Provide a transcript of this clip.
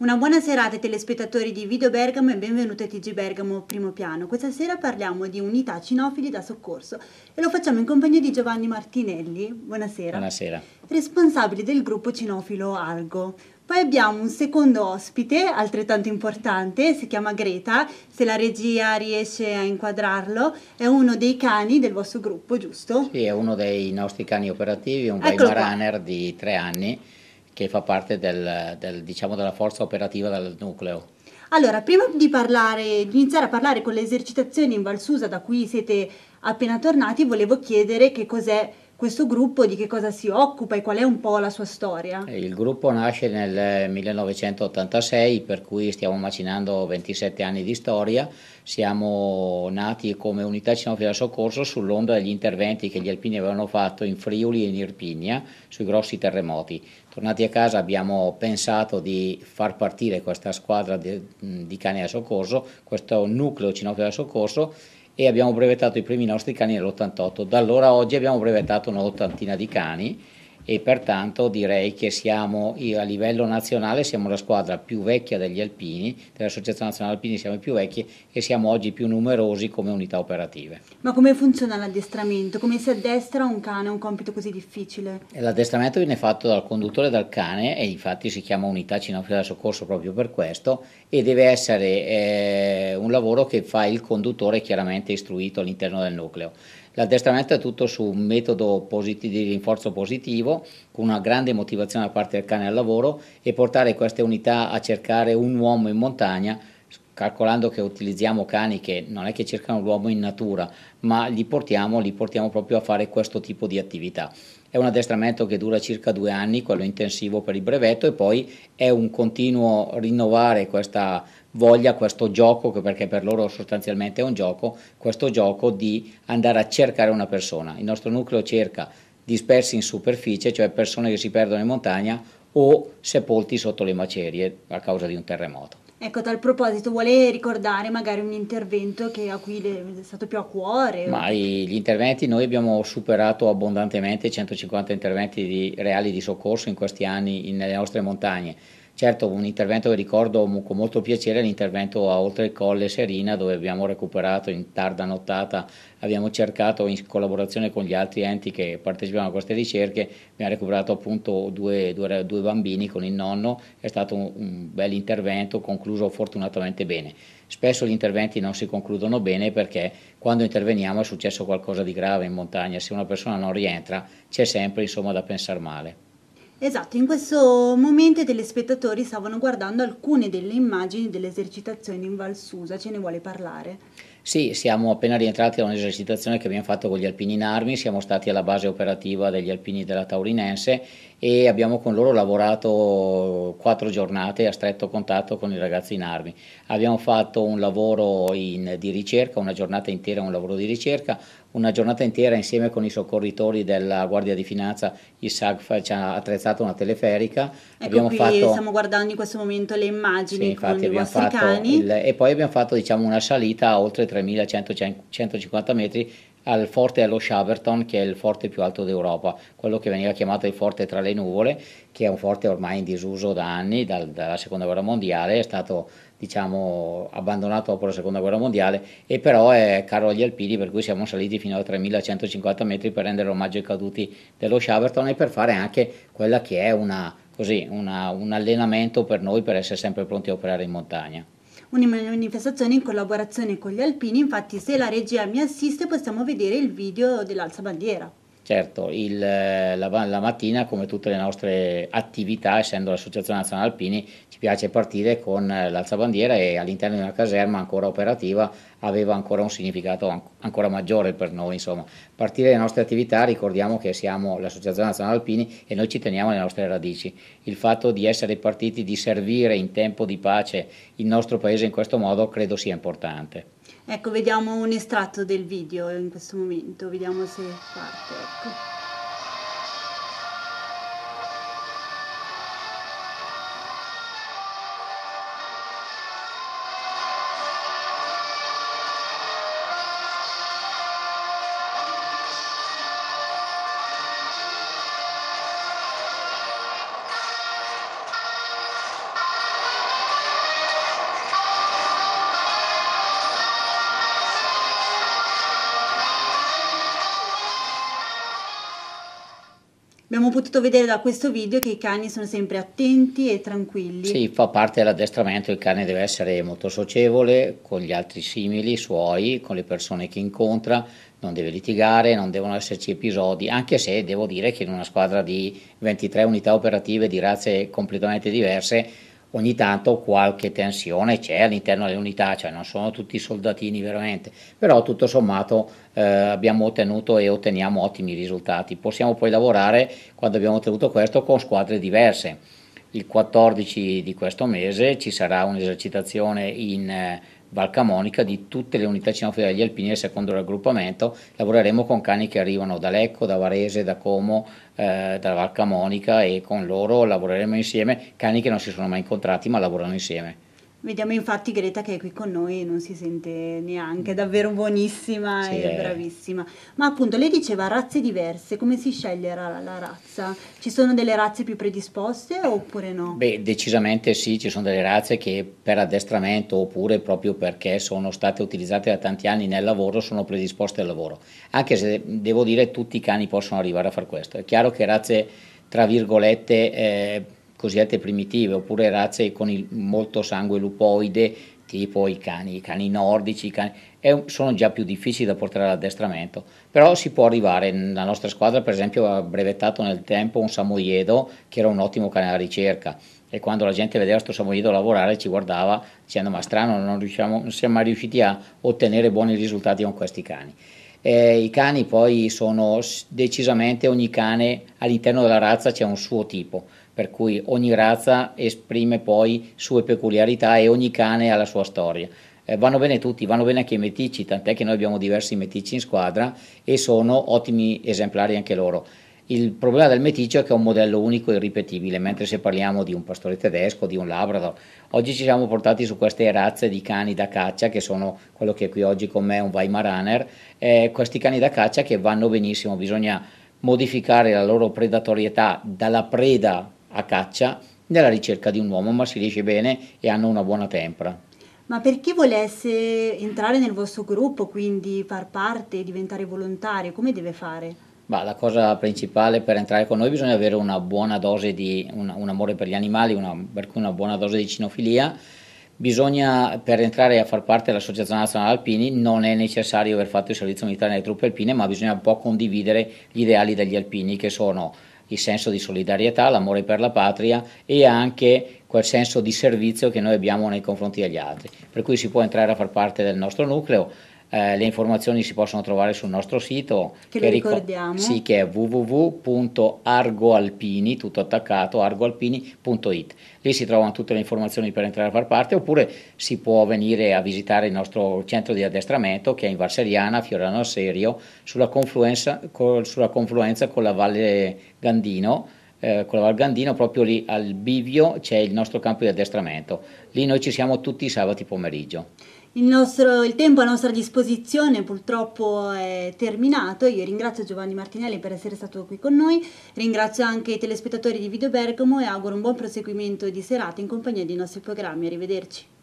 Una buona serata ai telespettatori di Video Bergamo e benvenuti a TG Bergamo Primo Piano. Questa sera parliamo di unità cinofili da soccorso e lo facciamo in compagnia di Giovanni Martinelli, buonasera. Buonasera. Responsabile del gruppo cinofilo Algo. Poi abbiamo un secondo ospite, altrettanto importante, si chiama Greta, se la regia riesce a inquadrarlo, è uno dei cani del vostro gruppo, giusto? Sì, è uno dei nostri cani operativi, un Weimaraner di tre anni che fa parte del, del, diciamo, della forza operativa del nucleo. Allora, prima di, parlare, di iniziare a parlare con le esercitazioni in Valsusa da cui siete appena tornati, volevo chiedere che cos'è questo gruppo di che cosa si occupa e qual è un po' la sua storia? Eh, il gruppo nasce nel 1986, eh, per cui stiamo macinando 27 anni di storia. Siamo nati come unità di cinofila soccorso sull'onda degli interventi che gli alpini avevano fatto in Friuli e in Irpinia sui grossi terremoti. Tornati a casa abbiamo pensato di far partire questa squadra di, di cani da soccorso, questo nucleo cinofila soccorso e abbiamo brevettato i primi nostri cani nell'88. Da allora a oggi abbiamo brevettato un'ottantina di cani e pertanto direi che siamo a livello nazionale siamo la squadra più vecchia degli alpini, dell'Associazione Nazionale Alpini siamo i più vecchi e siamo oggi più numerosi come unità operative. Ma come funziona l'addestramento? Come si addestra un cane a un compito così difficile? L'addestramento viene fatto dal conduttore dal cane e infatti si chiama unità cinofila soccorso proprio per questo e deve essere eh, un lavoro che fa il conduttore chiaramente istruito all'interno del nucleo. L'addestramento è tutto su un metodo di rinforzo positivo, con una grande motivazione da parte del cane al lavoro e portare queste unità a cercare un uomo in montagna calcolando che utilizziamo cani che non è che cercano l'uomo in natura, ma li portiamo, li portiamo proprio a fare questo tipo di attività. È un addestramento che dura circa due anni, quello intensivo per il brevetto, e poi è un continuo rinnovare questa voglia, questo gioco, perché per loro sostanzialmente è un gioco, questo gioco di andare a cercare una persona. Il nostro nucleo cerca dispersi in superficie, cioè persone che si perdono in montagna o sepolti sotto le macerie a causa di un terremoto. Ecco, a tal proposito, vuole ricordare magari un intervento che a cui le è stato più a cuore? Ma i, gli interventi, noi abbiamo superato abbondantemente i 150 interventi di, reali di soccorso in questi anni in, nelle nostre montagne Certo, un intervento che ricordo con molto piacere è l'intervento a Oltre il Colle Serina dove abbiamo recuperato in tarda nottata, abbiamo cercato in collaborazione con gli altri enti che partecipavano a queste ricerche, abbiamo recuperato appunto due, due, due bambini con il nonno, è stato un, un bel intervento concluso fortunatamente bene. Spesso gli interventi non si concludono bene perché quando interveniamo è successo qualcosa di grave in montagna, se una persona non rientra c'è sempre insomma da pensare male. Esatto, in questo momento i telespettatori stavano guardando alcune delle immagini delle esercitazioni in Valsusa, ce ne vuole parlare? Sì, siamo appena rientrati da un'esercitazione che abbiamo fatto con gli alpini in armi, siamo stati alla base operativa degli alpini della Taurinense e abbiamo con loro lavorato quattro giornate a stretto contatto con i ragazzi in armi. Abbiamo fatto un lavoro in, di ricerca, una giornata intera un lavoro di ricerca, una giornata intera insieme con i soccorritori della Guardia di Finanza, il SAGF ci ha attrezzato una teleferica. Ecco abbiamo fatto... stiamo guardando in questo momento le immagini sì, con i vostri cani. Il... e poi abbiamo fatto diciamo, una salita a oltre 3 3.150 metri al forte allo Shaverton, che è il forte più alto d'Europa, quello che veniva chiamato il forte tra le nuvole, che è un forte ormai in disuso da anni, dal, dalla seconda guerra mondiale, è stato diciamo, abbandonato dopo la seconda guerra mondiale e però è caro agli alpini per cui siamo saliti fino a 3150 metri per rendere omaggio ai caduti dello Shaverton e per fare anche quella che è una, così, una, un allenamento per noi per essere sempre pronti a operare in montagna. Una manifestazione in collaborazione con gli alpini, infatti se la regia mi assiste possiamo vedere il video dell'alza bandiera. Certo, il, la, la, mattina, come tutte le nostre attività, essendo l'Associazione Nazionale Alpini, ci piace partire con l'alzabandiera e all'interno di una caserma ancora operativa aveva ancora un significato ancora maggiore per noi. Insomma. Partire dalle nostre attività, ricordiamo che siamo l'Associazione Nazionale Alpini e noi ci teniamo alle nostre radici. Il fatto di essere partiti, di servire in tempo di pace il nostro paese in questo modo, credo sia importante. Ecco, vediamo un estratto del video in questo momento, vediamo se parte, ecco. Abbiamo potuto vedere da questo video che i cani sono sempre attenti e tranquilli. Sì, fa parte dell'addestramento, il cane deve essere molto socievole con gli altri simili suoi, con le persone che incontra, non deve litigare, non devono esserci episodi, anche se devo dire che in una squadra di 23 unità operative di razze completamente diverse ogni tanto qualche tensione c'è all'interno delle unità, cioè non sono tutti soldatini veramente, però tutto sommato eh, abbiamo ottenuto e otteniamo ottimi risultati. Possiamo poi lavorare, quando abbiamo ottenuto questo, con squadre diverse il 14 di questo mese ci sarà un'esercitazione in eh, Valcamonica di tutte le unità cinofile degli alpini del secondo raggruppamento. Lavoreremo con cani che arrivano da Lecco, da Varese, da Como, eh, da Valcamonica e con loro lavoreremo insieme, cani che non si sono mai incontrati ma lavorano insieme. Vediamo infatti Greta che è qui con noi e non si sente neanche, è mm. davvero buonissima sì, e è... Eh. bravissima. Ma appunto lei diceva razze diverse, come si sceglie la, la, razza? Ci sono delle razze più predisposte oppure no? Beh, decisamente sì, ci sono delle razze che per addestramento oppure proprio perché sono state utilizzate da tanti anni nel lavoro sono predisposte al lavoro. Anche se devo dire tutti i cani possono arrivare a far questo. È chiaro che razze tra virgolette... Eh, cosiddette primitive, oppure razze con il, molto sangue lupoide, tipo i cani, i cani nordici, i cani, è, sono già più difficili da portare all'addestramento, però si può arrivare, la nostra squadra per esempio ha brevettato nel tempo un samoiedo che era un ottimo cane alla ricerca e quando la gente vedeva questo samoiedo lavorare ci guardava dicendo ma strano non, non siamo mai riusciti a ottenere buoni risultati con questi cani. Eh, I cani poi sono decisamente ogni cane all'interno della razza c'è un suo tipo, per cui ogni razza esprime poi sue peculiarità e ogni cane ha la sua storia. Eh, vanno bene tutti, vanno bene anche i metici, tant'è che noi abbiamo diversi metici in squadra e sono ottimi esemplari anche loro. Il problema del meticcio è che è un modello unico e irripetibile, mentre se parliamo di un pastore tedesco, di un labrador, oggi ci siamo portati su queste razze di cani da caccia, che sono quello che è qui oggi con me è un Weimaraner, eh, questi cani da caccia che vanno benissimo, bisogna modificare la loro predatorietà dalla preda a caccia nella ricerca di un uomo, ma si riesce bene e hanno una buona tempra. Ma per chi volesse entrare nel vostro gruppo, quindi far parte, diventare volontario, come deve fare? Bah, la cosa principale per entrare con noi bisogna avere una buona dose di un, un amore per gli animali, una, una buona dose di cinofilia. Bisogna, per entrare a far parte dell'Associazione Nazionale Alpini, non è necessario aver fatto il servizio militare nelle truppe alpine, ma bisogna un po' condividere gli ideali degli alpini, che sono il senso di solidarietà, l'amore per la patria e anche quel senso di servizio che noi abbiamo nei confronti degli altri. Per cui si può entrare a far parte del nostro nucleo, eh, le informazioni si possono trovare sul nostro sito che, che ricordiamo ric- sì, che è www.argoalpini tutto attaccato argoalpini.it lì si trovano tutte le informazioni per entrare a far parte oppure si può venire a visitare il nostro centro di addestramento che è in Varseriana, Fiorano Serio sulla confluenza, co- sulla confluenza con la Valle Gandino eh, con la Val Gandino, proprio lì al bivio c'è il nostro campo di addestramento. Lì noi ci siamo tutti i sabati pomeriggio. Il, nostro, il, tempo a nostra disposizione purtroppo è terminato, io ringrazio Giovanni Martinelli per essere stato qui con noi, ringrazio anche i telespettatori di Video Bergamo e auguro un buon proseguimento di serata in compagnia dei nostri programmi, arrivederci.